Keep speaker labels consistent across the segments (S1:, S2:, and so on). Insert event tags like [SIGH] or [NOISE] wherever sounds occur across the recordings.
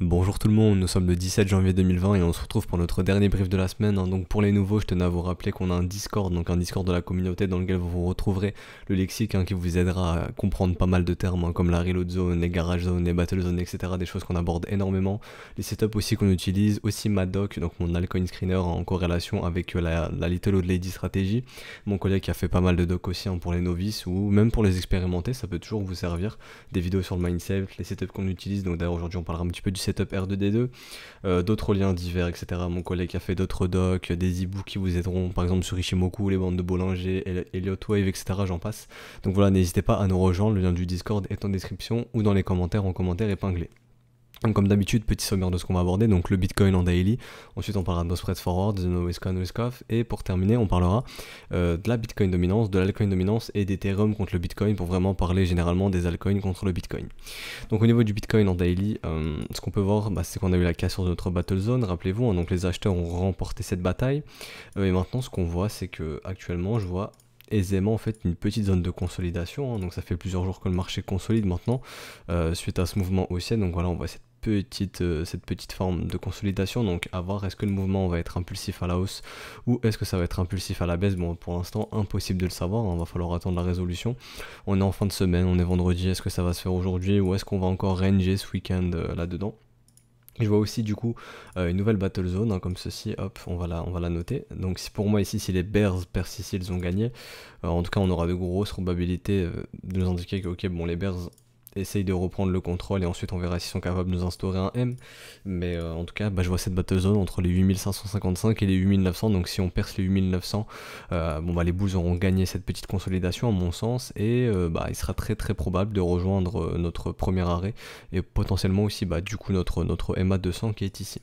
S1: Bonjour tout le monde, nous sommes le 17 janvier 2020 et on se retrouve pour notre dernier brief de la semaine. Hein. Donc pour les nouveaux, je tenais à vous rappeler qu'on a un Discord, donc un Discord de la communauté dans lequel vous retrouverez le lexique hein, qui vous aidera à comprendre pas mal de termes hein, comme la reload zone, les garage zone, les battle zones, etc. Des choses qu'on aborde énormément. Les setups aussi qu'on utilise, aussi ma doc donc mon Alcoin screener en corrélation avec euh, la, Little Old Lady stratégie. Mon collègue qui a fait pas mal de doc aussi pour les novices ou même pour les expérimentés, ça peut toujours vous servir. Des vidéos sur le mindset, les setups qu'on utilise. Donc d'ailleurs aujourd'hui on parlera un petit peu du setup R2D2, euh, d'autres liens divers, etc. Mon collègue a fait d'autres docs, des e-books qui vous aideront, par exemple sur Ishimoku, les bandes de Bollinger, Elliot Wave, etc. J'en passe. Donc voilà, n'hésitez pas à nous rejoindre, le lien du Discord est en description ou dans les commentaires en commentaire épinglé comme d'habitude, petit sommaire de ce qu'on va aborder, donc le Bitcoin en daily, ensuite on parlera de nos spreads forward, de nos et pour terminer on parlera euh, de la Bitcoin dominance, de l'alcoin dominance et d'Ethereum contre le Bitcoin pour vraiment parler généralement des Alcoins contre le Bitcoin. Donc au niveau du Bitcoin en daily, euh, ce qu'on peut voir bah, c'est qu'on a eu la cassure de notre battle zone, rappelez-vous, hein. donc les acheteurs ont remporté cette bataille, euh, et maintenant ce qu'on voit c'est que actuellement je vois aisément en fait une petite zone de consolidation. Hein. donc ça fait plusieurs jours que le marché consolide maintenant suite à ce mouvement haussier. Donc voilà, on voit cette petite, euh, cette petite forme de consolidation. Donc à voir est-ce que le mouvement va être impulsif à la hausse ou est-ce que ça va être impulsif à la baisse. Bon pour l'instant impossible de le savoir, on hein, va falloir attendre la résolution. On est en fin de semaine, on est vendredi, est-ce que ça va se faire aujourd'hui ou est-ce qu'on va encore ranger ce week-end euh, là-dedans je vois aussi du coup euh, une nouvelle battle zone hein, comme ceci, hop, on va la, on va la noter. Donc pour moi ici si les Bears persistent, ils ont gagné, en tout cas on aura de grosses probabilités de nous indiquer que ok bon les Bears essaye de reprendre le contrôle et ensuite on verra s'ils sont capables de nous instaurer un M. Mais euh, en tout cas, bah, je vois cette battle zone entre les 8555 et les 8900. Donc si on perce les 8900, euh, bon, bah, les Bulls auront gagné cette petite consolidation à mon sens et euh, bah, il sera très très probable de rejoindre notre premier arrêt et potentiellement aussi bah, du coup notre, notre MA200 qui est ici.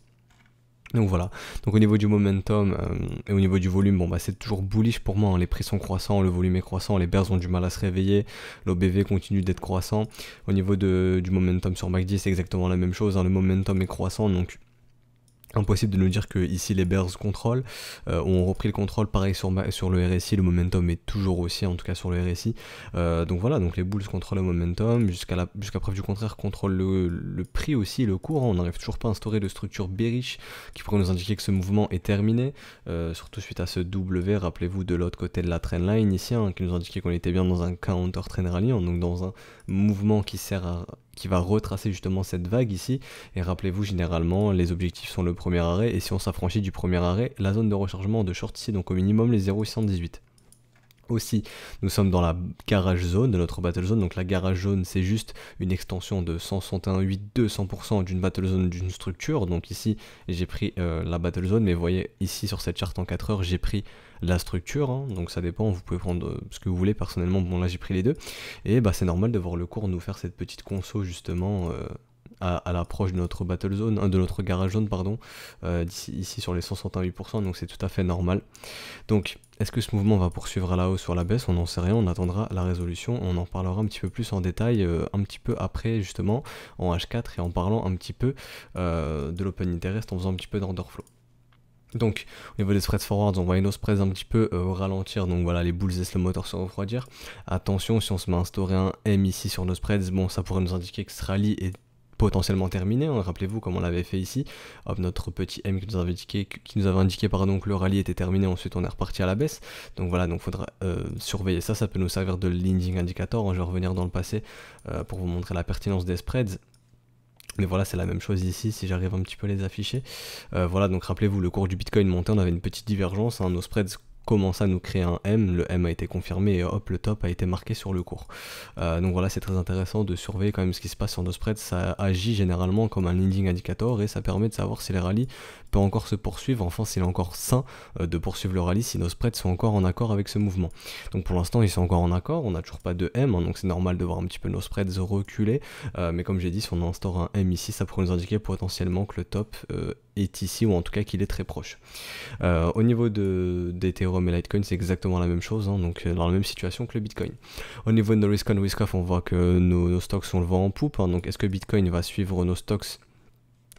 S1: Donc voilà. Donc au niveau du momentum euh, et au niveau du volume, bon bah c'est toujours bullish pour moi. Hein. Les prix sont croissants, le volume est croissant, les bears ont du mal à se réveiller, l'OBV continue d'être croissant. Au niveau de, du momentum sur MACD, c'est exactement la même chose. Hein. Le momentum est croissant, donc Impossible de nous dire que ici les Bears contrôlent, on euh, ont repris le contrôle, pareil sur, sur le RSI, le momentum est toujours aussi, en tout cas sur le RSI. Euh, donc voilà, donc les Bulls contrôlent le momentum, jusqu'à jusqu'à preuve du contraire contrôlent le, prix aussi, le cours. On n'arrive toujours pas à instaurer de structure bearish qui pourrait nous indiquer que ce mouvement est terminé, euh, surtout suite à ce W, rappelez-vous, de l'autre côté de la trendline ici, hein, qui nous indiquait qu'on était bien dans un counter trend rally, donc dans un mouvement qui sert à, qui va retracer justement cette vague ici. Et rappelez-vous, généralement, les objectifs sont le premier arrêt, et si on s'affranchit du premier arrêt, la zone de rechargement de short ici, donc au minimum les 0,78 aussi, nous sommes dans la garage zone de notre battle zone. Donc la garage zone, c'est juste une extension de 1618 d'une battle zone d'une structure. Donc ici, j'ai pris euh, la battle zone, mais vous voyez ici sur cette charte en 4 heures, j'ai pris la structure. Hein. donc ça dépend, vous pouvez prendre euh, ce que vous voulez. Personnellement, bon là j'ai pris les deux. Et bah c'est normal de voir le cours nous faire cette petite conso justement. Euh, à, l'approche de notre battle zone, de notre garage zone, pardon, ici, sur les 168%, donc c'est tout à fait normal. Donc est-ce que ce mouvement va poursuivre à la hausse ou à la baisse On n'en sait rien, on attendra la résolution, on en parlera un petit peu plus en détail euh, un petit peu après justement en H4 et en parlant un petit peu euh, de l'open interest en faisant un petit peu d'Underflow. Donc au niveau des spreads forwards, on voit nos spreads un petit peu euh, ralentir, donc voilà les bulls et le moteur se refroidir. Attention si on se met à instaurer un M ici sur nos spreads, bon ça pourrait nous indiquer que ce rallye est potentiellement terminé. Hein, rappelez-vous, comme on l'avait fait ici, notre petit M qui nous avait indiqué, qui nous avait indiqué pardon, que le rallye était terminé, ensuite on est reparti à la baisse. Donc voilà, donc faudra euh, surveiller ça, ça peut nous servir de leading indicator. Hein, je vais revenir dans le passé euh, pour vous montrer la pertinence des spreads. Mais voilà, c'est la même chose ici, si j'arrive un petit peu à les afficher. Euh, voilà, donc rappelez-vous, le cours du Bitcoin montait, on avait une petite divergence, hein, nos spreads commence à nous créer un M, le M a été confirmé et hop, le top a été marqué sur le cours. Euh, donc voilà, c'est très intéressant de surveiller quand même ce qui se passe sur nos spreads, ça agit généralement comme un leading indicator et ça permet de savoir si les rallyes peuvent encore se poursuivre, enfin s'il est encore sain euh, de poursuivre le rallye, si nos spreads sont encore en accord avec ce mouvement. Donc pour l'instant, ils sont encore en accord, on n'a toujours pas de M, hein, donc c'est normal de voir un petit peu nos spreads reculer, euh, mais comme j'ai dit, si on instaure un M ici, ça pourrait nous indiquer potentiellement que le top est ici, ou en tout cas qu'il est très proche. au niveau de, des théories, mais Litecoin, c'est exactement la même chose, hein, donc euh, dans la même situation que le Bitcoin. Au niveau de nos risk on risk off, on voit que nos, stocks, sont le vent en poupe, hein, donc est-ce que Bitcoin va suivre nos stocks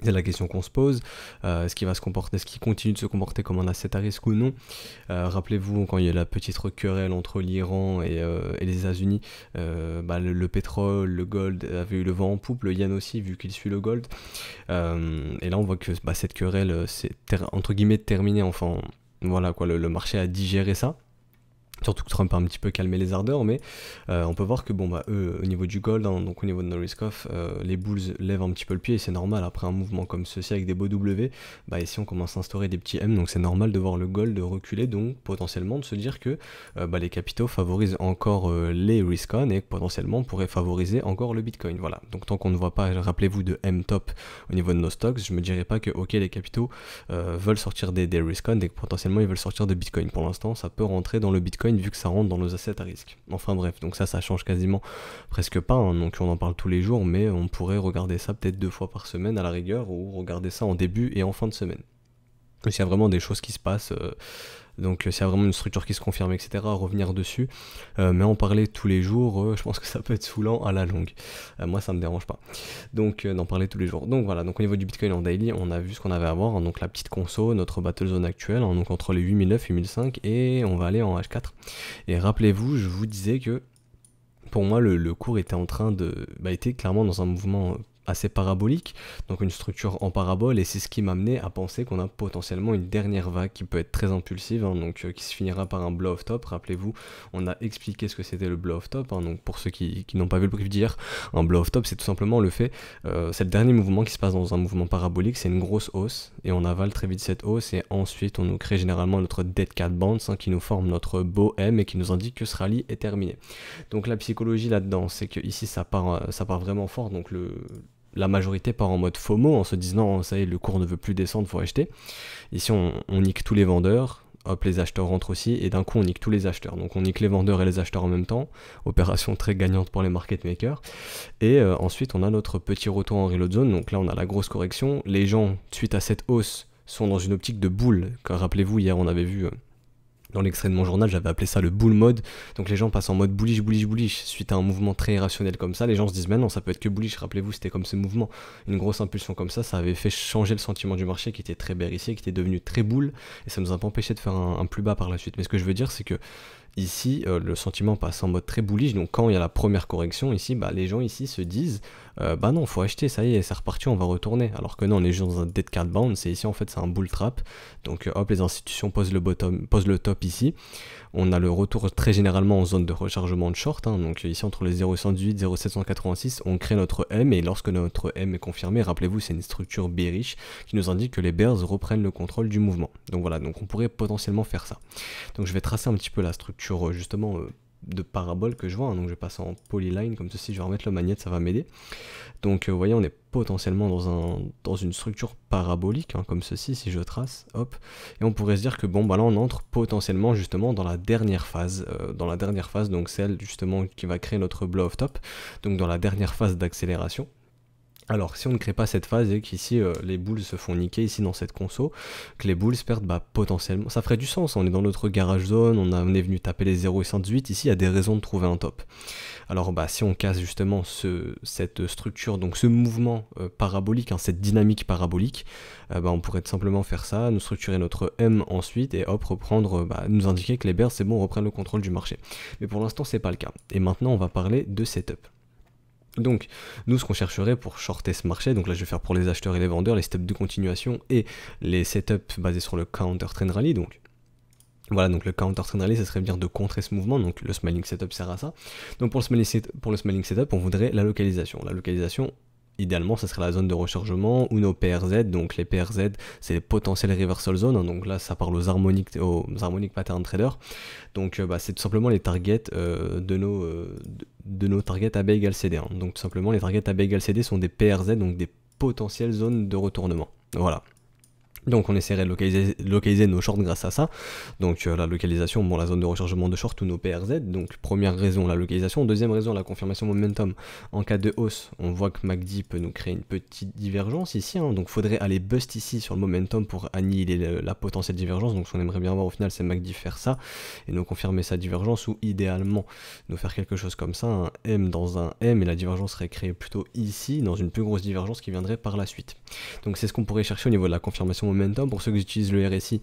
S1: c'est la question qu'on se pose. Euh, est-ce qu'il va se comporter, est-ce qu'il continue de se comporter comme un asset à risque ou non euh, Rappelez-vous, quand il y a la petite querelle entre l'Iran et, les États-Unis, bah, le, pétrole, le gold avait eu le vent en poupe, le yen aussi, vu qu'il suit le gold. et là, on voit que bah, cette querelle, c'est entre guillemets terminée. Enfin, voilà quoi, le, marché a digéré ça. Surtout que Trump a un petit peu calmé les ardeurs, mais euh, on peut voir que bon bah eux, au niveau du gold, hein, donc au niveau de Noriskov, euh, les Bulls lèvent un petit peu le pied et c'est normal après un mouvement comme ceci avec des beaux W, bah ici on commence à instaurer des petits M, donc c'est normal de voir le gold reculer, donc potentiellement de se dire que euh, bah, les capitaux favorisent encore les risk on et potentiellement pourraient favoriser encore le Bitcoin. Voilà. Donc tant qu'on ne voit pas, rappelez-vous de M top au niveau de nos stocks, je me dirais pas que ok les capitaux veulent sortir des, des risk on et que potentiellement ils veulent sortir de Bitcoin. Pour l'instant, ça peut rentrer dans le Bitcoin vu que ça rentre dans nos assets à risque. Enfin bref, donc ça, ça change quasiment presque pas, hein. donc on en parle tous les jours, mais on pourrait regarder ça peut-être deux fois par semaine à la rigueur, ou regarder ça en début et en fin de semaine. S'il y a vraiment des choses qui se passent... Euh, donc euh, s'il vraiment une structure qui se confirme, etc., revenir dessus. Euh, mais en parler tous les jours, euh, je pense que ça peut être saoulant à la longue. moi, ça me dérange pas. Donc d'en parler tous les jours. Donc voilà, donc au niveau du Bitcoin en daily, on a vu ce qu'on avait à voir. Hein, donc la petite console, notre battle zone actuelle, hein, donc entre les 8009 et 8005, et on va aller en H4. Et rappelez-vous, je vous disais que pour moi, le, le, cours était en train de. Bah, était clairement dans un mouvement assez parabolique, donc une structure en parabole, et c'est ce qui m'a amené à penser qu'on a potentiellement une dernière vague qui peut être très impulsive, hein, donc euh, qui se finira par un blow of top. Rappelez-vous, on a expliqué ce que c'était le blow of top, hein, donc pour ceux qui, n'ont pas vu le prix d'hier, un blow of top c'est tout simplement le fait, euh, c'est dernier mouvement qui se passe dans un mouvement parabolique, c'est une grosse hausse, et on avale très vite cette hausse, et ensuite on nous crée généralement notre dead cat bands hein, qui nous forme notre beau M et qui nous indique que ce rallye est terminé. Donc la psychologie là-dedans, c'est que ici ça part, euh, ça part vraiment fort, donc le la majorité part en mode FOMO en se disant ça y est, le cours ne veut plus descendre, faut acheter. Ici, on, nique tous les vendeurs, hop, les acheteurs rentrent aussi, et d'un coup, on nique tous les acheteurs. Donc, on nique les vendeurs et les acheteurs en même temps. Opération très gagnante pour les market makers. Et euh, ensuite, on a notre petit retour en reload zone. Donc là, on a la grosse correction. Les gens, suite à cette hausse, sont dans une optique de boule. Rappelez-vous, hier, on avait vu. Euh, dans l'extrait de mon journal, j'avais appelé ça le bull mode. Donc les gens passent en mode bullish, bullish, bullish. Suite à un mouvement très irrationnel comme ça, les gens se disent mais non, ça peut être que bullish. Rappelez-vous, c'était comme ce mouvement. Une grosse impulsion comme ça, ça avait fait changer le sentiment du marché qui était très baissier, qui était devenu très boule. Et ça nous a pas empêché de faire un, plus bas par la suite. Mais ce que je veux dire, c'est que ici, euh, le sentiment passe en mode très bullish. Donc quand il y a la première correction ici, bah, les gens ici se disent euh, bah non, faut acheter, ça y est, c'est reparti, on va retourner. Alors que non, on est juste dans un dead card bound, c'est ici en fait, c'est un bull trap. Donc euh, hop, les institutions posent le, bottom, posent le top ici. On a le retour très généralement en zone de rechargement de short, hein. donc ici entre les 0,118 0,786, on crée notre M et lorsque notre M est confirmé, rappelez-vous, c'est une structure bearish qui nous indique que les bears reprennent le contrôle du mouvement. Donc voilà, donc on pourrait potentiellement faire ça. Donc je vais tracer un petit peu la structure euh, justement de paraboles que je vois. Hein, donc je passe en polyline, comme ceci, je vais remettre le magnète, ça va m'aider. Donc euh, vous voyez, on est potentiellement dans, un, dans une structure parabolique, hein, comme ceci, si je trace, hop. Et on pourrait se dire que bon, bah là on entre potentiellement justement dans la dernière phase, euh, dans la dernière phase, donc celle justement qui va créer notre blow off top, donc dans la dernière phase d'accélération. Alors si on ne crée pas cette phase et qu'ici euh, les boules se font niquer ici dans cette conso, que les boules se perdent bah, potentiellement, ça ferait du sens, on est dans notre garage zone, on, a, est venu taper les 0 et 108. ici il y a des raisons de trouver un top. Alors bah, si on casse justement ce, cette structure, donc ce mouvement euh, parabolique, hein, cette dynamique parabolique, euh, bah, on pourrait simplement faire ça, nous structurer notre M ensuite et hop reprendre, bah, nous indiquer que les bears c'est bon, on le contrôle du marché. Mais pour l'instant c'est pas le cas. Et maintenant on va parler de setup. Donc, nous, ce qu'on chercherait pour shorter ce marché, donc là, je vais faire pour les acheteurs et les vendeurs, les steps de continuation et les setups basés sur le counter trend rally. Donc, voilà, donc le counter trend rally, ça serait bien de contrer ce mouvement. Donc, le smiling setup sert à ça. Donc, pour le smiling, pour le setup, on voudrait la localisation. La localisation, idéalement, ce serait la zone de rechargement ou nos PRZ. Donc les PRZ, c'est les potentielles reversal zones. Hein. donc là, ça parle aux harmoniques, aux harmoniques pattern trader. Donc euh, bah, c'est tout simplement les targets euh, de nos euh, de nos targets AB égale CD. Hein. Donc tout simplement, les targets AB égale CD sont des PRZ, donc des potentielles zones de retournement. Voilà. Donc on essaierait de localiser, nos shorts grâce à ça. Donc euh, la localisation, bon, la zone de rechargement de shorts ou nos PRZ. Donc première raison, la localisation. Deuxième raison, la confirmation momentum. En cas de hausse, on voit que MACD peut nous créer une petite divergence ici. Hein. Donc faudrait aller bust ici sur le momentum pour annihiler la potentielle divergence. Donc ce qu'on aimerait bien voir au final, c'est MACD faire ça et nous confirmer sa divergence ou idéalement nous faire quelque chose comme ça, un M dans un M et la divergence serait créée plutôt ici dans une plus grosse divergence qui viendrait par la suite. Donc c'est ce qu'on pourrait chercher au niveau de la confirmation momentum pour ceux qui utilisent le RSI.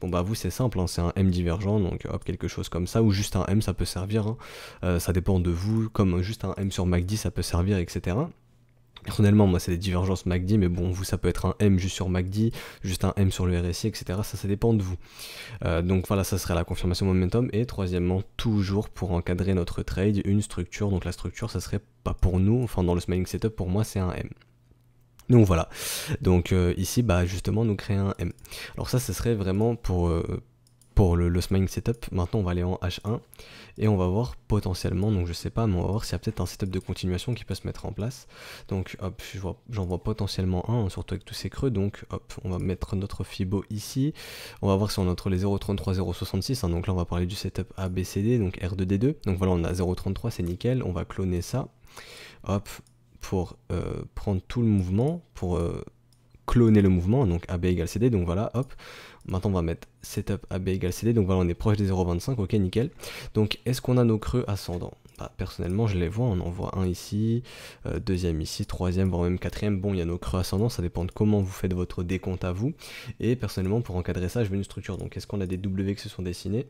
S1: Bon bah vous c'est simple, hein, c'est un M divergent, donc hop quelque chose comme ça, ou juste un M ça peut servir, hein. euh, ça dépend de vous, comme juste un M sur MACD ça peut servir, etc. Personnellement, moi, c'est des divergences MACD, mais bon, vous, ça peut être un M juste sur MACD, juste un M sur le RSI, etc. Ça, ça dépend de vous. Euh, donc voilà, ça serait la confirmation momentum. Et troisièmement, toujours pour encadrer notre trade, une structure. Donc la structure, ça serait pas pour nous, enfin dans le smiling setup, pour moi, c'est un M. Donc voilà. Donc euh, ici, bah, justement, nous créer un M. Alors ça, ce serait vraiment pour, euh, pour le, le setup. Maintenant, on va aller en H1 et on va voir potentiellement, donc je sais pas, mais on va voir s'il y a peut-être un setup de continuation qui peut se mettre en place. Donc hop, j'en vois, potentiellement un, hein, surtout avec tous ces creux. Donc hop, on va mettre notre Fibo ici. On va voir si on a entre les 0,33 0,66. Hein. donc là, on va parler du setup ABCD, donc R2D2. Donc voilà, on a 0,33, c'est nickel. On va cloner ça. Hop, pour euh, prendre tout le mouvement, pour euh, cloner le mouvement, donc AB égale CD, donc voilà, hop. Maintenant, on va mettre setup AB égale CD, donc voilà, on est proche des 0,25, ok, nickel. Donc, est-ce qu'on a nos creux ascendants bah, Personnellement, je les vois, on en voit un ici, euh, deuxième ici, troisième, voire même quatrième. Bon, il y a nos creux ascendants, ça dépend de comment vous faites votre décompte à vous. Et personnellement, pour encadrer ça, je veux une structure. Donc, est-ce qu'on a des W qui se sont dessinés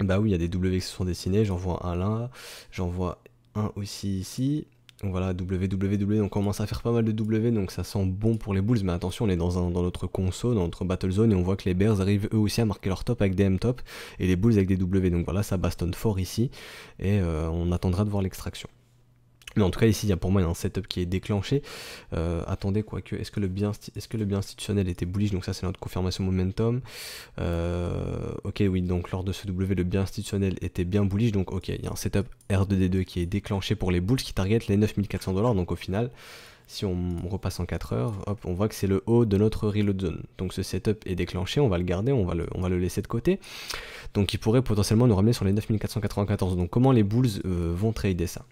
S1: Bah oui, il y a des W qui se sont dessinés, j'en vois un là, j'en vois un aussi ici, donc voilà, WWW, e, on commence à faire pas mal de W, donc ça sent bon pour les Bulls, mais attention, on est dans, un, dans notre conso, dans notre battle zone, et on voit que les Bears arrivent eux aussi à marquer leur top avec des M top, et les Bulls avec des W, donc voilà, ça bastonne fort ici, et euh, on attendra de voir l'extraction. Mais en tout cas, ici, il y a pour moi un setup qui est déclenché. Euh, attendez, quoique, est-ce que, le bien, est que le bien institutionnel était bullish Donc ça, c'est notre confirmation momentum. Euh, ok, oui, donc lors de ce W, le bien institutionnel était bien bullish. Donc ok, il y a un setup R2D2 qui est déclenché pour les bulls qui targetent les 9400 dollars. Donc au final, si on repasse en 4 heures, hop, on voit que c'est le haut de notre reload zone. Donc ce setup est déclenché, on va le garder, on va le, on va le laisser de côté. Donc il pourrait potentiellement nous ramener sur les 9494. Donc comment les bulls euh, vont trader ça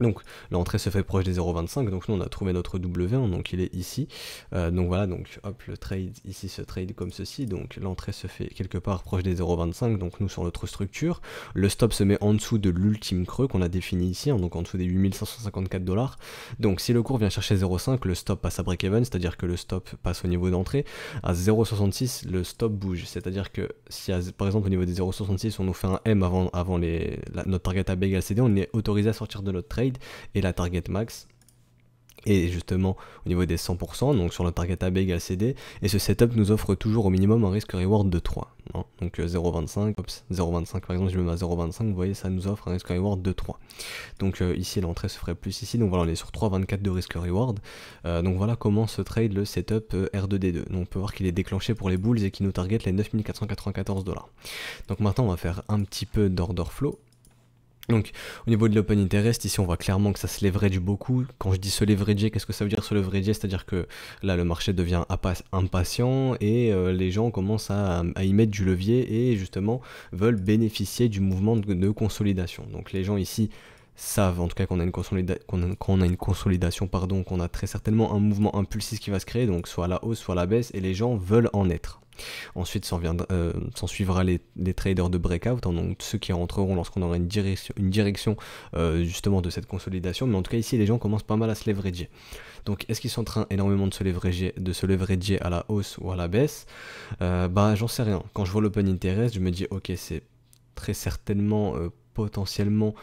S1: donc l'entrée se fait proche des 0,25, donc nous on a trouvé notre w donc il est ici. Euh, donc voilà, donc hop, le trade ici se trade comme ceci, donc l'entrée se fait quelque part proche des 0,25, donc nous sur notre structure. Le stop se met en dessous de l'ultime creux qu'on a défini ici, hein, donc en dessous des 8554 dollars. Donc si le cours vient chercher 0,5, le stop passe à break-even, c'est-à-dire que le stop passe au niveau d'entrée. À 0,66, le stop bouge, c'est-à-dire que si par exemple au niveau des 0,66 on nous fait un M avant, avant les, notre target à égale CD, on est autorisé à sortir de notre trade et la target max et justement au niveau des 100%, donc sur le target AB égale CD, et ce setup nous offre toujours au minimum un risque reward de 3. Hein. Donc 0,25, euh, 0,25 par exemple, je mets à 0,25, vous voyez, ça nous offre un risque reward de 3. Donc euh, ici l'entrée se ferait plus ici, donc voilà, on est sur 3,24 de risque reward. Euh, donc voilà comment se trade le setup R2D2. Donc on peut voir qu'il est déclenché pour les bulls et qu'il nous target les 9494 dollars. Donc maintenant on va faire un petit peu d'order flow donc au niveau de l'open interest, ici on voit clairement que ça se du beaucoup. Quand je dis se leverager, qu'est-ce que ça veut dire se leverager C'est-à-dire que là le marché devient impatient et euh, les gens commencent à, y mettre du levier et justement veulent bénéficier du mouvement de consolidation. Donc les gens ici savent en tout cas qu'on a une, a, une consolidation, pardon, qu'on a très certainement un mouvement impulsif qui va se créer, donc soit à la hausse, soit à la baisse, et les gens veulent en être. Ensuite, s'en euh, suivra les, traders de breakout, hein, donc ceux qui rentreront lorsqu'on aura une direction, une direction euh, justement de cette consolidation. Mais en tout cas, ici, les gens commencent pas mal à se leverager. Donc, est-ce qu'ils sont en train énormément de se leverager, de se à la hausse ou à la baisse euh, Bah, j'en sais rien. Quand je vois l'open interest, je me dis, ok, c'est très certainement potentiellement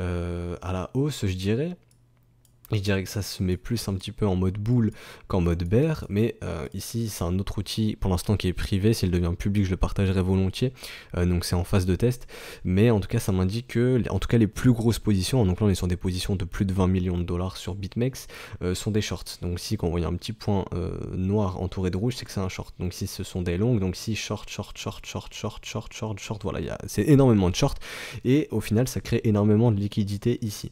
S1: euh, à la hausse, je dirais je dirais que ça se met plus un petit peu en mode boule qu'en mode bear, mais euh, ici c'est un autre outil pour l'instant qui est privé, s'il devient public je le partagerai volontiers, euh, donc c'est en phase de test, mais en tout cas ça m'indique que en tout cas les plus grosses positions, donc là on est sur des positions de plus de 20 millions de dollars sur BitMEX, euh, sont des shorts, donc si quand on voit un petit point noir entouré de rouge c'est que c'est un short, donc si ce sont des longs. donc si short, short, short, short, short, short, short, short, voilà, c'est énormément de shorts, et au final ça crée énormément de liquidité ici.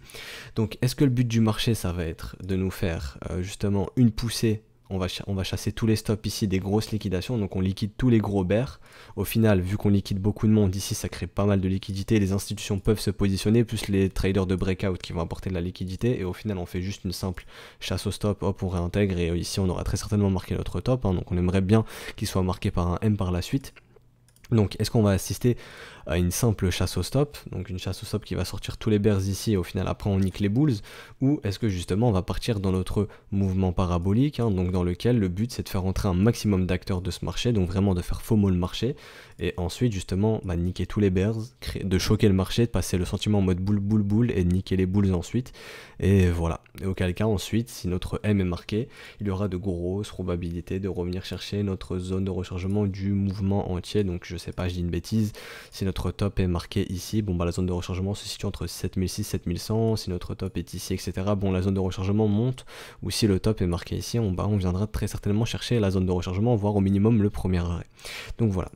S1: Donc est-ce que le but du marché ça va être de nous faire euh, justement une poussée. On va, on va chasser tous les stops ici des grosses liquidations, donc on liquide tous les gros bears. Au final, vu qu'on liquide beaucoup de monde ici, ça crée pas mal de liquidité, les institutions peuvent se positionner, plus les traders de breakout qui vont apporter de la liquidité, et au final on fait juste une simple chasse au stop, hop on réintègre, et ici on aura très certainement marqué notre top, hein. donc on aimerait bien qu'il soit marqué par un M par la suite. Donc, est-ce qu'on va assister à une simple chasse au stop, donc une chasse au stop qui va sortir tous les bears ici et au final après on nique les bulls, ou est-ce que justement on va partir dans notre mouvement parabolique, hein, donc dans lequel le but c'est de faire entrer un maximum d'acteurs de ce marché, donc vraiment de faire FOMO le marché, et ensuite justement bah, niquer tous les bears, de choquer le marché, de passer le sentiment en mode boule boule boule et niquer les bulls ensuite, et voilà. Et auquel cas ensuite, si notre M est marqué, il y aura de grosses probabilités de revenir chercher notre zone de rechargement du mouvement entier, donc je sais pas, je dis une bêtise, si notre notre top est marqué ici, bon bah la zone de rechargement se situe entre et 7100, si notre top est ici, etc. Bon la zone de rechargement monte, ou si le top est marqué ici, on, bah, on viendra très certainement chercher la zone de rechargement, voire au minimum le premier arrêt. Donc voilà.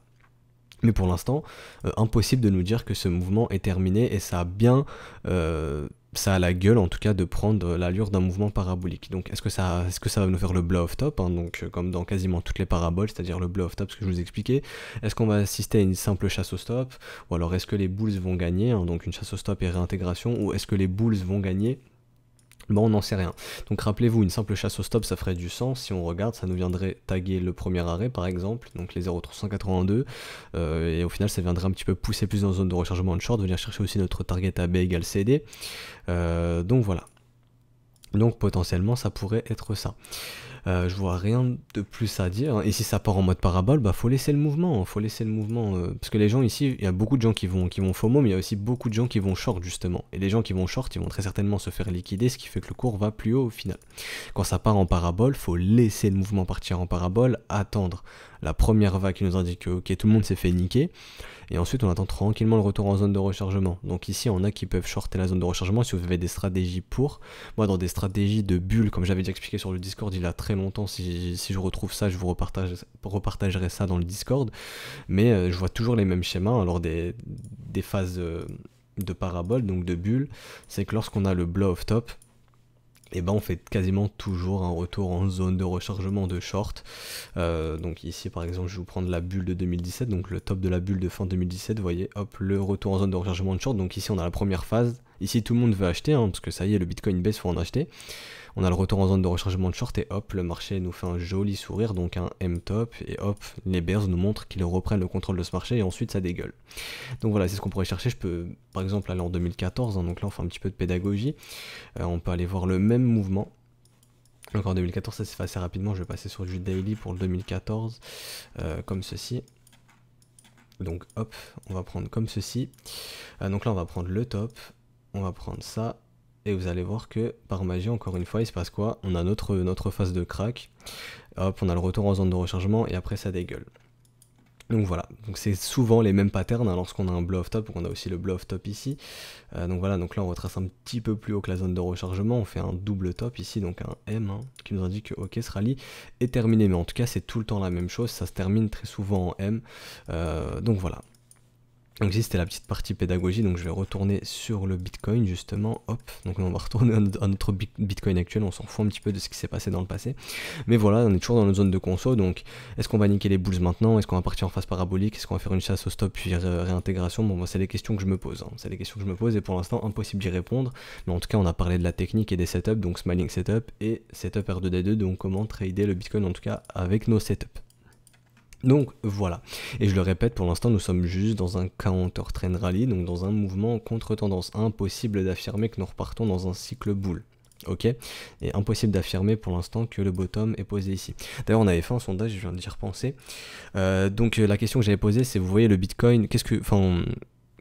S1: Mais pour l'instant, euh, impossible de nous dire que ce mouvement est terminé et ça a bien euh, ça a la gueule en tout cas de prendre l'allure d'un mouvement parabolique. Donc est-ce que, ça, est -ce que ça va nous faire le blow off top, hein, donc euh, comme dans quasiment toutes les paraboles, c'est-à-dire le blow off top, ce que je vous expliquais Est-ce qu'on va assister à une simple chasse au stop Ou alors est-ce que les bulls vont gagner, hein, donc une chasse au stop et réintégration, ou est-ce que les bulls vont gagner Bon, on n'en sait rien. Donc rappelez-vous, une simple chasse au stop, ça ferait du sens. Si on regarde, ça nous viendrait taguer le premier arrêt, par exemple, donc les 0382. Euh, et au final, ça viendrait un petit peu pousser plus dans la zone de rechargement de short, venir chercher aussi notre target AB égale CD. Euh, donc voilà. Donc potentiellement ça pourrait être ça. Euh, je vois rien de plus à dire. Et si ça part en mode parabole, bah faut laisser le mouvement, hein. faut laisser le mouvement. Euh, parce que les gens ici, il y a beaucoup de gens qui vont qui vont FOMO, mais il y a aussi beaucoup de gens qui vont short justement. Et les gens qui vont short, ils vont très certainement se faire liquider, ce qui fait que le cours va plus haut au final. Quand ça part en parabole, faut laisser le mouvement partir en parabole, attendre, la première vague qui nous indique que tout le monde s'est fait niquer. Et ensuite on attend tranquillement le retour en zone de rechargement. Donc ici on a qui peuvent shorter la zone de rechargement si vous avez des stratégies pour. Moi dans des stratégies de bulles, comme j'avais déjà expliqué sur le Discord il y a très longtemps, si, je retrouve ça, je vous repartagerai ça dans le Discord. Mais euh, je vois toujours les mêmes schémas. lors des, phases euh, de parabole, donc de bulles, c'est que lorsqu'on a le blow off top, et eh ben on fait quasiment toujours un retour en zone de rechargement de short. Euh, donc ici par exemple je vais vous prendre la bulle de 2017, donc le top de la bulle de fin 2017, vous voyez, hop, le retour en zone de rechargement de short. Donc ici on a la première phase. Ici tout le monde veut acheter, hein, parce que ça y est, le Bitcoin baisse, faut en acheter on a le retour en zone de rechargement de short et hop, le marché nous fait un joli sourire, donc un M top, et hop, les bears nous montrent qu'ils reprennent le contrôle de ce marché et ensuite ça dégueule. Donc voilà, c'est ce qu'on pourrait chercher. Je peux par exemple aller en 2014, hein, donc là on fait un petit peu de pédagogie. Euh, on peut aller voir le même mouvement. Donc en 2014, ça s'est fait assez rapidement. Je vais passer sur du daily pour le 2014, euh, comme ceci. Donc hop, on va prendre comme ceci. Euh, donc là, on va prendre le top, on va prendre ça, et vous allez voir que par magie encore une fois il se passe quoi On a notre, notre phase de crack, hop on a le retour en zone de rechargement et après ça dégueule. Donc voilà, donc c'est souvent les mêmes patterns hein, lorsqu'on a un bluff top, on a aussi le bluff top ici. Euh, donc voilà, donc là on retrace un petit peu plus haut que la zone de rechargement, on fait un double top ici, donc un M hein, qui nous indique que ok ce rallye est terminé, mais en tout cas c'est tout le temps la même chose, ça se termine très souvent en M. Euh, donc voilà, donc ici c'était la petite partie pédagogie, donc je vais retourner sur le Bitcoin justement, hop, donc on va retourner à notre Bitcoin actuel, on s'en fout un petit peu de ce qui s'est passé dans le passé, mais voilà, on est toujours dans notre zone de conso, donc est-ce qu'on va niquer les bulls maintenant, est-ce qu'on va partir en phase parabolique, est-ce qu'on va faire une chasse au stop puis réintégration, bon moi c'est les questions que je me pose, hein. c'est les questions que je me pose et pour l'instant impossible d'y répondre, mais en tout cas on a parlé de la technique et des setups, donc smiling setup et setup R2D2, donc comment trader le Bitcoin en tout cas avec nos setups. Donc voilà, et je le répète, pour l'instant nous sommes juste dans un counter-train rally, donc dans un mouvement contre-tendance. Impossible d'affirmer que nous repartons dans un cycle boule. Ok Et impossible d'affirmer pour l'instant que le bottom est posé ici. D'ailleurs, on avait fait un sondage, je viens d'y repenser. Euh, donc euh, la question que j'avais posée, c'est vous voyez le Bitcoin, qu'est-ce que,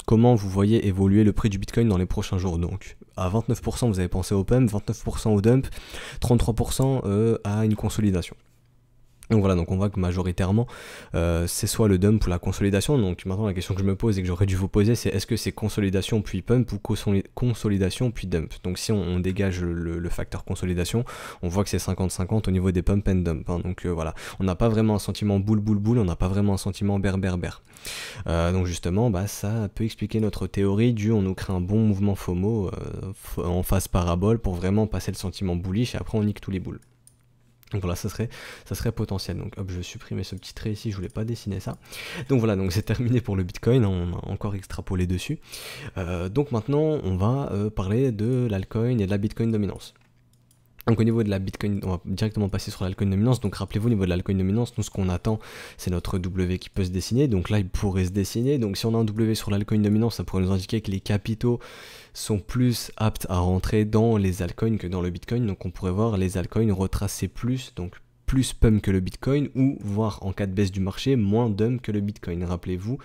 S1: comment vous voyez évoluer le prix du Bitcoin dans les prochains jours Donc à 29%, vous avez pensé au pump, 29% au dump, 33% euh, à une consolidation. Donc voilà, donc on voit que majoritairement, euh, c'est soit le dump ou la consolidation. Donc maintenant, la question que je me pose et que j'aurais dû vous poser, c'est est-ce que c'est consolidation puis pump ou consolidation puis dump Donc si on, dégage le, facteur consolidation, on voit que c'est 50-50 au niveau des pump and dump. Hein. Donc euh, voilà, on n'a pas vraiment un sentiment boule boule boule, on n'a pas vraiment un sentiment ber ber ber. Euh, donc justement, bah, ça peut expliquer notre théorie du on nous crée un bon mouvement FOMO en phase parabole pour vraiment passer le sentiment bullish et après on nique tous les boules. Donc voilà, ça serait, ça serait potentiel. Donc hop, je vais supprimer ce petit trait ici, je voulais pas dessiner ça. Donc voilà, donc c'est terminé pour le Bitcoin, on a encore extrapolé dessus. Euh, donc maintenant, on va euh, parler de l'alcoin et de la Bitcoin dominance. Donc au niveau de la Bitcoin, on va directement passer sur l'alcool dominance. Donc rappelez-vous, au niveau de l'alcool dominance, nous ce qu'on attend, c'est notre W qui peut se dessiner. Donc là, il pourrait se dessiner. Donc si on a un W sur l'alcool dominance, ça pourrait nous indiquer que les capitaux sont plus aptes à rentrer dans les altcoins que dans le Bitcoin. Donc on pourrait voir les altcoins retracer plus, donc plus pump que le Bitcoin ou voire en cas de baisse du marché moins dump que le Bitcoin. Rappelez-vous,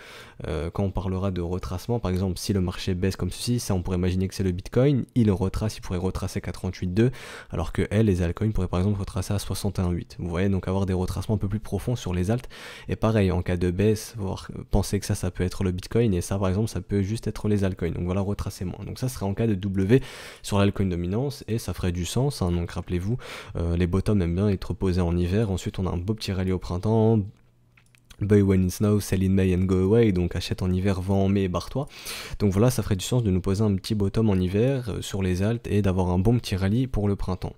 S1: euh, quand on parlera de retracement, par exemple, si le marché baisse comme ceci, ça on pourrait imaginer que c'est le Bitcoin, il retrace, il pourrait retracer à 38,2, alors que elle, les altcoins pourraient par exemple retracer à 61,8. Vous voyez donc avoir des retracements un peu plus profonds sur les alt Et pareil, en cas de baisse, voir penser que ça, ça peut être le Bitcoin et ça par exemple, ça peut juste être les altcoins. Donc voilà, retracer moins. Donc ça serait en cas de W sur l'altcoin dominance et ça ferait du sens. Hein. Donc rappelez-vous, euh, les bottoms aiment bien être posés en hiver, ensuite on a un beau petit rallye au printemps, Buy When It's Now, Sell in May and Go Away, donc achète en hiver, vend en mai et barre-toi. Donc voilà, ça ferait du sens de nous poser un petit bottom en hiver euh, sur les altes et d'avoir un bon petit rallye pour le printemps.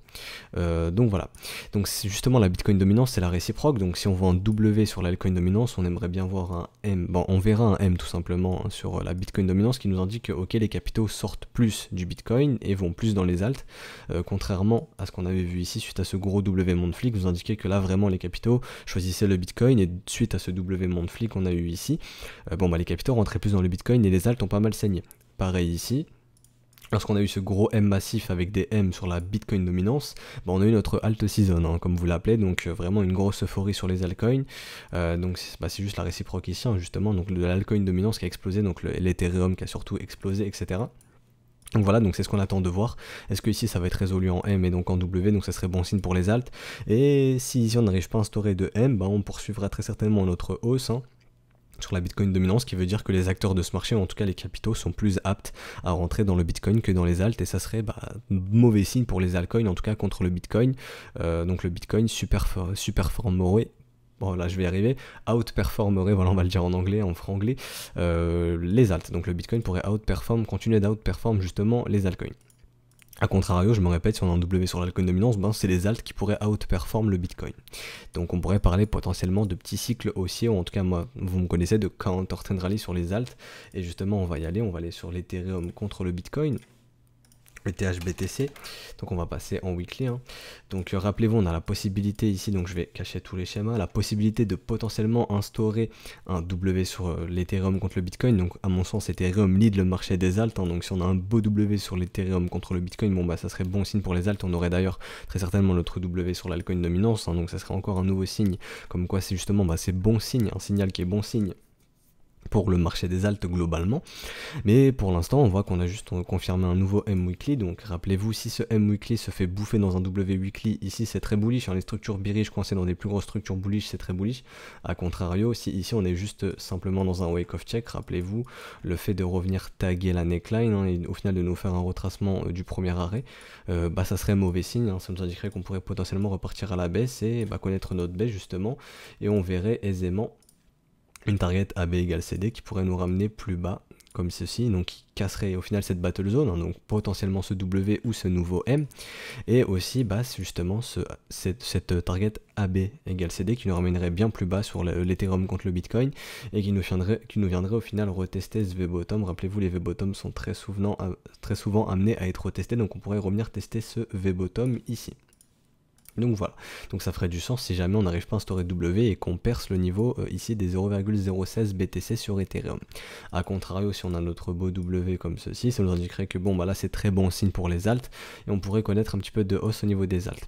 S1: Euh, donc voilà. Donc justement la Bitcoin dominance, c'est la réciproque. Donc si on voit un W sur la Bitcoin dominance, on aimerait bien voir un M. Bon, on verra un M tout simplement hein, sur la Bitcoin dominance qui nous indique que ok, les capitaux sortent plus du Bitcoin et vont plus dans les altes, euh, contrairement à ce qu'on avait vu ici suite à ce gros W flic vous indiquait que là vraiment les capitaux choisissaient le Bitcoin et suite à ce W Monde qu'on a eu ici, euh, bon bah les capitaux rentraient plus dans le Bitcoin et les altes ont pas mal saigné. Pareil ici, lorsqu'on a eu ce gros M massif avec des M sur la Bitcoin dominance, bah, on a eu notre alt season, hein, comme vous l'appelez, donc euh, vraiment une grosse euphorie sur les altcoins. Euh, donc bah, c'est juste la réciproque ici, hein, justement, donc de l'altcoin dominance qui a explosé, donc l'Ethereum qui a surtout explosé, etc. Donc voilà, donc c'est ce qu'on attend de voir. Est-ce que ici ça va être résolu en M et donc en W, donc ça serait bon signe pour les altes. Et si ici on n'arrive pas à instaurer de M, bah on poursuivra très certainement notre hausse. Hein, sur la Bitcoin dominance, ce qui veut dire que les acteurs de ce marché, en tout cas les capitaux, sont plus aptes à rentrer dans le Bitcoin que dans les alts, et ça serait bah, mauvais signe pour les altcoins, en tout cas contre le Bitcoin. Euh, donc le Bitcoin super, super bon là je vais y arriver, outperformerait, voilà on va le dire en anglais, en franglais, euh, les alts. Donc le Bitcoin pourrait outperformer, continuer d'outperform justement les altcoins. A contrario, je me répète, si on a un W sur l'altcoin dominance, ben c'est les alts qui pourraient outperformer le Bitcoin. Donc on pourrait parler potentiellement de petits cycles haussiers, ou en tout cas moi, vous me connaissez, de counter trend rally sur les alts. Et justement, on va y aller, on va aller sur l'Ethereum contre le Bitcoin. BTC, Donc on va passer en weekly. Hein. Donc euh, rappelez-vous, on a la possibilité ici, donc je vais cacher tous les schémas, la possibilité de potentiellement instaurer un W sur euh, l'Ethereum contre le Bitcoin. Donc à mon sens, Ethereum lead le marché des altes. Hein. donc si on a un beau W sur l'Ethereum contre le Bitcoin, bon bah ça serait bon signe pour les altes. On aurait d'ailleurs très certainement notre W sur l'alcoin dominance. Hein. donc ça serait encore un nouveau signe. Comme quoi c'est justement bah, c'est bon signe, un signal qui est bon signe pour le marché des altes globalement. Mais pour l'instant, on voit qu'on a juste confirmé un nouveau M weekly. Donc rappelez-vous, si ce M weekly se fait bouffer dans un W weekly, ici c'est très bullish. Hein, les structures bearish coincées dans des plus grosses structures bullish, c'est très bullish. A contrario, si ici on est juste simplement dans un wake of check, rappelez-vous, le fait de revenir taguer la neckline hein, et au final de nous faire un retracement euh, du premier arrêt, euh, bah ça serait mauvais signe. Hein. ça nous indiquerait qu'on pourrait potentiellement repartir à la baisse et bah, connaître notre baisse justement. Et on verrait aisément une target AB égale CD qui pourrait nous ramener plus bas, comme ceci, donc qui casserait au final cette battle zone, hein, donc potentiellement ce W ou ce nouveau M, et aussi basse justement cette, target AB égale CD qui nous ramènerait bien plus bas sur l'Ethereum contre le Bitcoin, et qui nous, viendrait, qui nous viendrait au final retester ce V-bottom. Rappelez-vous, les V-bottom sont très souvent, euh, très souvent amenés à être retestés, donc on pourrait revenir tester ce V-bottom ici. Donc voilà, donc ça ferait du sens si jamais on n'arrive pas à instaurer W et qu'on perce le niveau euh, ici des 0,016 BTC sur Ethereum. A contrario, si on a notre beau W comme ceci, ça nous indiquerait que bon bah là c'est très bon signe pour les altes et on pourrait connaître un petit peu de hausse au niveau des altes.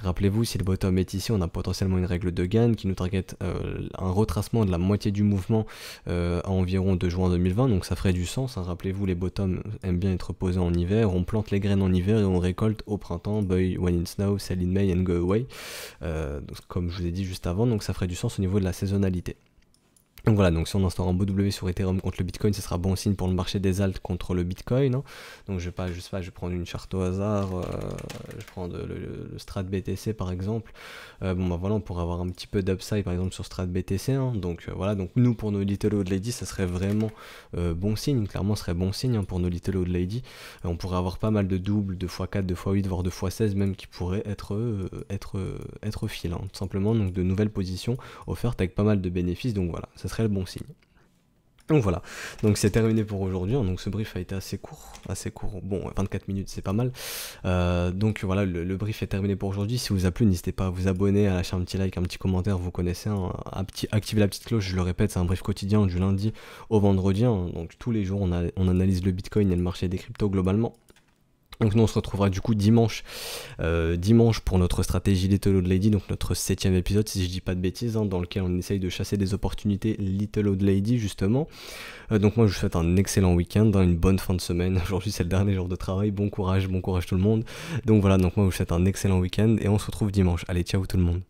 S1: Rappelez-vous, si le bottom est ici, on a potentiellement une règle de gain qui nous target euh, un retracement de la moitié du mouvement euh, à environ de juin 2020, donc ça ferait du sens. Hein. Rappelez-vous, les bottoms aiment bien être posés en hiver, on plante les graines en hiver et on récolte au printemps, boy one in Snow, Sell in May and euh, donc, comme je vous ai dit juste avant, donc ça ferait du sens au niveau de la saisonnalité. Donc voilà, donc si on instaure un beau W sur Ethereum contre le Bitcoin, ce sera bon signe pour le marché des altes contre le Bitcoin. Hein. Donc je vais pas, je sais pas, je vais prendre une charte au hasard, euh, je prends de, le, Strat BTC par exemple. Euh, bon bah voilà, on pourrait avoir un petit peu d'upside par exemple sur Strat BTC. Hein. Donc euh, voilà, donc nous pour nos Little Old Lady, ça serait vraiment bon signe. Clairement, serait bon signe hein, pour nos Little Old Lady. on pourrait avoir pas mal de doubles, de x4, de x8, voire de x16 même qui pourraient être être tout simplement. Donc de nouvelles positions offertes avec pas mal de bénéfices. Donc voilà, ça serait le bon signe. Donc voilà, donc c'est terminé pour aujourd'hui. Hein. Donc ce brief a été assez court, assez court. Bon, 24 minutes, c'est pas mal. Euh, donc voilà, le, brief est terminé pour aujourd'hui. Si vous a plu, n'hésitez pas à vous abonner, à lâcher un petit like, un petit commentaire. Vous connaissez, hein. petit, activer la petite cloche. Je le répète, c'est un brief quotidien du lundi au vendredi. Hein. Donc tous les jours, on, on analyse le Bitcoin et le marché des cryptos globalement. Donc nous on se retrouvera du coup dimanche, euh, dimanche pour notre stratégie Little Old Lady, donc notre septième épisode si je dis pas de bêtises, hein, dans lequel on essaye de chasser des opportunités Little Old Lady justement. Euh, donc moi je vous souhaite un excellent week-end, hein, une bonne fin de semaine. [LAUGHS] Aujourd'hui c'est le dernier jour de travail, bon courage, bon courage tout le monde. Donc voilà, donc moi je vous souhaite un excellent week-end et on se retrouve dimanche. Allez ciao tout le monde.